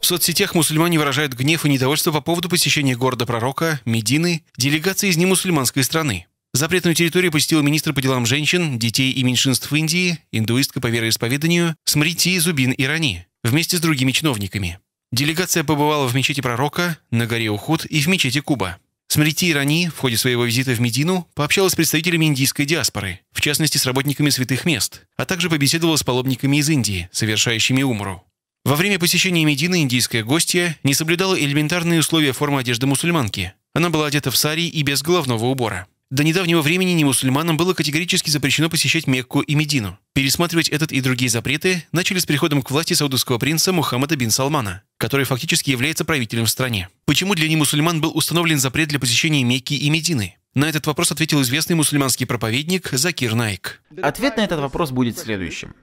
В соцсетях мусульмане выражают гнев и недовольство по поводу посещения города пророка, Медины, делегации из немусульманской страны. Запретную территорию посетила министр по делам женщин, детей и меньшинств Индии, индуистка по вероисповеданию Смрити Зубин Ирани, вместе с другими чиновниками. Делегация побывала в мечети пророка, на горе Ухуд и в мечети Куба. Смрити Ирани в ходе своего визита в Медину пообщалась с представителями индийской диаспоры в частности с работниками святых мест, а также побеседовал с паломниками из Индии, совершающими умру. Во время посещения Медины индийская гостья не соблюдала элементарные условия формы одежды мусульманки. Она была одета в сари и без головного убора. До недавнего времени не мусульманам было категорически запрещено посещать Мекку и Медину. Пересматривать этот и другие запреты начали с приходом к власти саудовского принца Мухаммада бин Салмана, который фактически является правителем в стране. Почему для немусульман был установлен запрет для посещения Мекки и Медины? На этот вопрос ответил известный мусульманский проповедник Закир Найк. Ответ на этот вопрос будет следующим.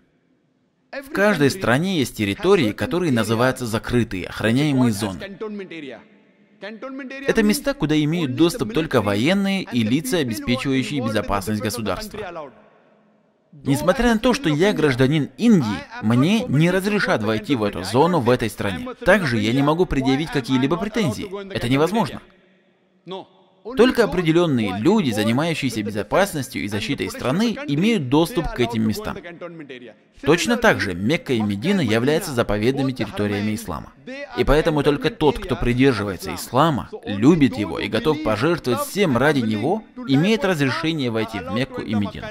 В каждой стране есть территории, которые называются закрытые, охраняемые зоны. Это места, куда имеют доступ только военные и лица, обеспечивающие безопасность государства. Несмотря на то, что я гражданин Индии, мне не разрешат войти в эту зону в этой стране. Также я не могу предъявить какие-либо претензии. Это невозможно. Только определенные люди, занимающиеся безопасностью и защитой страны, имеют доступ к этим местам. Точно так же Мекка и Медина являются заповедными территориями ислама. И поэтому только тот, кто придерживается ислама, любит его и готов пожертвовать всем ради него, имеет разрешение войти в Мекку и Медину.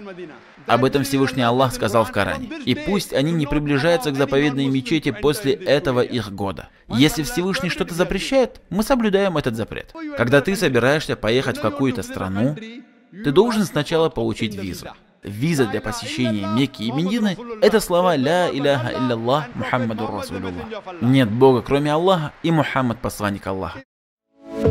Об этом Всевышний Аллах сказал в Коране. «И пусть они не приближаются к заповедной мечети после этого их года». Если Всевышний что-то запрещает, мы соблюдаем этот запрет. Когда ты собираешься поехать в ну, ну, какую-то ну, страну, ты должен сначала получить визу. Виза для посещения Мекки и Медины – это слова «Ля иляха илляллах Мухаммаду Расулюллах». Нет Бога, кроме Аллаха, и Мухаммад – посланник Аллаха.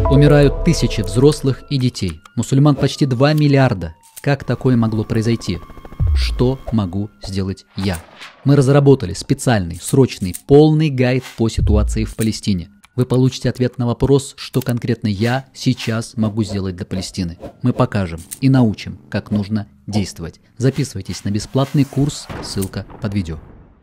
Умирают тысячи взрослых и детей. Мусульман почти 2 миллиарда. Как такое могло произойти? Что могу сделать я? Мы разработали специальный, срочный, полный гайд по ситуации в Палестине – вы получите ответ на вопрос, что конкретно я сейчас могу сделать для Палестины. Мы покажем и научим, как нужно действовать. Записывайтесь на бесплатный курс, ссылка под видео.